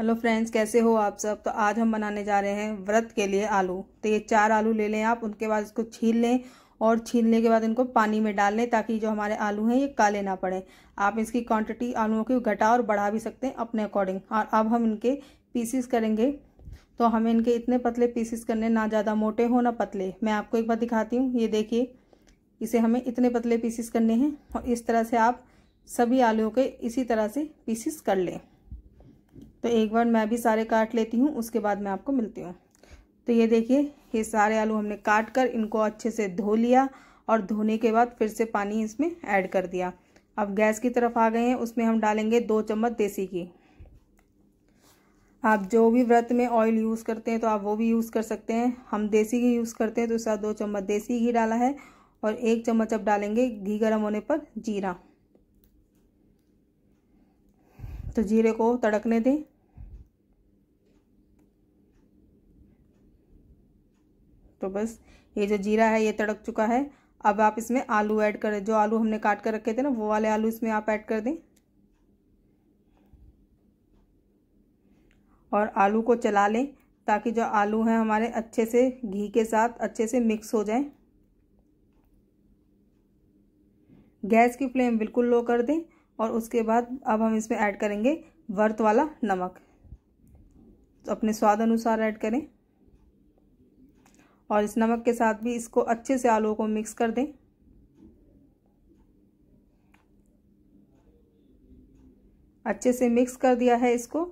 hello friends कैसे हो आप सब तो आज हम बनाने जा रहे हैं व्रत के लिए आलू तो ये चार आलू ले लें आप उनके बाद इसको छील लें और छीलने के बाद इनको पानी में डाल लें ताकि जो हमारे आलू हैं ये काले ना पड़े आप इसकी क्वांटिटी आलूओं की घटा और बढ़ा भी सकते हैं अपने अकॉर्डिंग और अब हम इनके पीसीस करेंगे तो हमें इनके इतने पतले पीसीस करने ना ज़्यादा मोटे हो ना पतले मैं आपको एक बार दिखाती हूँ ये देखिए इसे हमें इतने पतले पीसीस करने हैं और इस तरह से आप सभी आलूओं के इसी तरह से पीसीस कर लें तो एक बार मैं भी सारे काट लेती हूँ उसके बाद मैं आपको मिलती हूँ तो ये देखिए ये सारे आलू हमने काट कर इनको अच्छे से धो लिया और धोने के बाद फिर से पानी इसमें ऐड कर दिया अब गैस की तरफ आ गए हैं उसमें हम डालेंगे दो चम्मच देसी घी आप जो भी व्रत में ऑयल यूज़ करते हैं तो आप वो भी यूज़ कर सकते हैं हम देसी घी यूज़ करते हैं तो उसका दो चम्मच देसी घी डाला है और एक चम्मच अब डालेंगे घी गर्म होने पर जीरा तो जीरे को तड़कने दें तो बस ये जो जीरा है ये तड़क चुका है अब आप इसमें आलू ऐड करें जो आलू हमने काट कर रखे थे ना वो वाले आलू इसमें आप ऐड कर दें और आलू को चला लें ताकि जो आलू हैं हमारे अच्छे से घी के साथ अच्छे से मिक्स हो जाए गैस की फ्लेम बिल्कुल लो कर दें और उसके बाद अब हम इसमें ऐड करेंगे वर्त वाला नमक तो अपने स्वाद अनुसार ऐड करें और इस नमक के साथ भी इसको अच्छे से आलू को मिक्स कर दें अच्छे से मिक्स कर दिया है इसको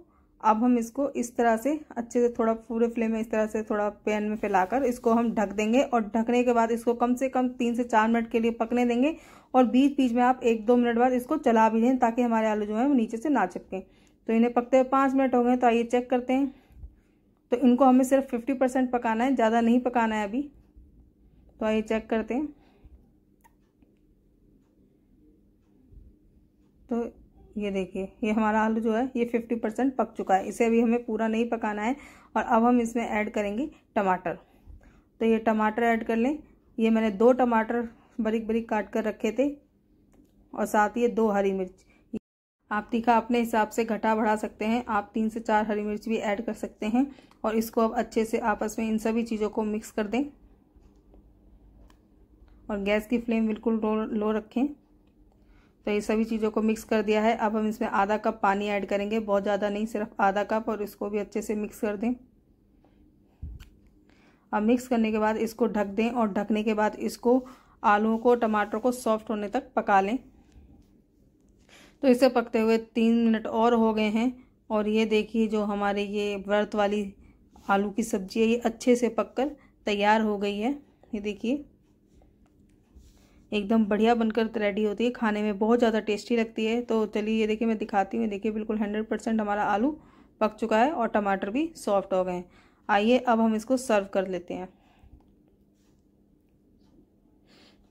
अब हम इसको इस तरह से अच्छे से थोड़ा पूरे फ्लेम में इस तरह से थोड़ा पैन में फैलाकर इसको हम ढक देंगे और ढकने के बाद इसको कम से कम तीन से चार मिनट के लिए पकने देंगे और बीच बीच में आप एक दो मिनट बाद इसको चला भी दें ताकि हमारे आलू जो है वो नीचे से ना चिपकें तो इन्हें पकते हुए पाँच मिनट हो गए तो आइए चेक करते हैं तो इनको हमें सिर्फ फिफ्टी परसेंट पकाना है ज़्यादा नहीं पकाना है अभी तो आइए चेक करते हैं तो ये देखिए ये हमारा आलू जो है ये फिफ्टी परसेंट पक चुका है इसे अभी हमें पूरा नहीं पकाना है और अब हम इसमें ऐड करेंगे टमाटर तो ये टमाटर ऐड कर लें ये मैंने दो टमाटर बरीक बरीक काट कर रखे थे और साथ ही दो हरी मिर्च आप तीखा अपने हिसाब से घटा बढ़ा सकते हैं आप तीन से चार हरी मिर्च भी ऐड कर सकते हैं और इसको अब अच्छे से आपस में इन सभी चीज़ों को मिक्स कर दें और गैस की फ्लेम बिल्कुल लो रखें तो ये सभी चीज़ों को मिक्स कर दिया है अब हम इसमें आधा कप पानी ऐड करेंगे बहुत ज़्यादा नहीं सिर्फ आधा कप और इसको भी अच्छे से मिक्स कर दें अब मिक्स करने के बाद इसको ढक दें और ढकने के बाद इसको आलूओं को टमाटर को सॉफ्ट होने तक पका लें तो इसे पकते हुए तीन मिनट और हो गए हैं और ये देखिए जो हमारे ये व्रत वाली आलू की सब्ज़ी है ये अच्छे से पककर तैयार हो गई है ये देखिए एकदम बढ़िया बनकर रेडी तो होती है खाने में बहुत ज़्यादा टेस्टी लगती है तो चलिए ये देखिए मैं दिखाती हूँ देखिए बिल्कुल हंड्रेड परसेंट हमारा आलू पक चुका है और टमाटर भी सॉफ्ट हो गए हैं आइए अब हम इसको सर्व कर लेते हैं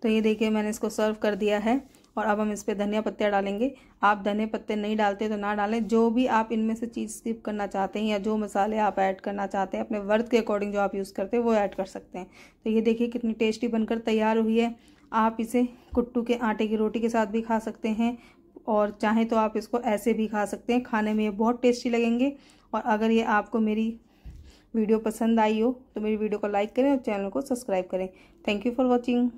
तो ये देखिए मैंने इसको सर्व कर दिया है और अब हम इस पर धनिया पत्तियाँ डालेंगे आप धनिया पत्ते नहीं डालते तो ना डालें जो भी आप इनमें से चीज़ स्किप करना चाहते हैं या जो मसाले आप ऐड करना चाहते हैं अपने वर्थ के अकॉर्डिंग जो आप यूज़ करते हैं वो ऐड कर सकते हैं तो ये देखिए कितनी टेस्टी बनकर तैयार हुई है आप इसे कुट्टू के आटे की रोटी के साथ भी खा सकते हैं और चाहें तो आप इसको ऐसे भी खा सकते हैं खाने में ये बहुत टेस्टी लगेंगे और अगर ये आपको मेरी वीडियो पसंद आई हो तो मेरी वीडियो को लाइक करें और चैनल को सब्सक्राइब करें थैंक यू फॉर वॉचिंग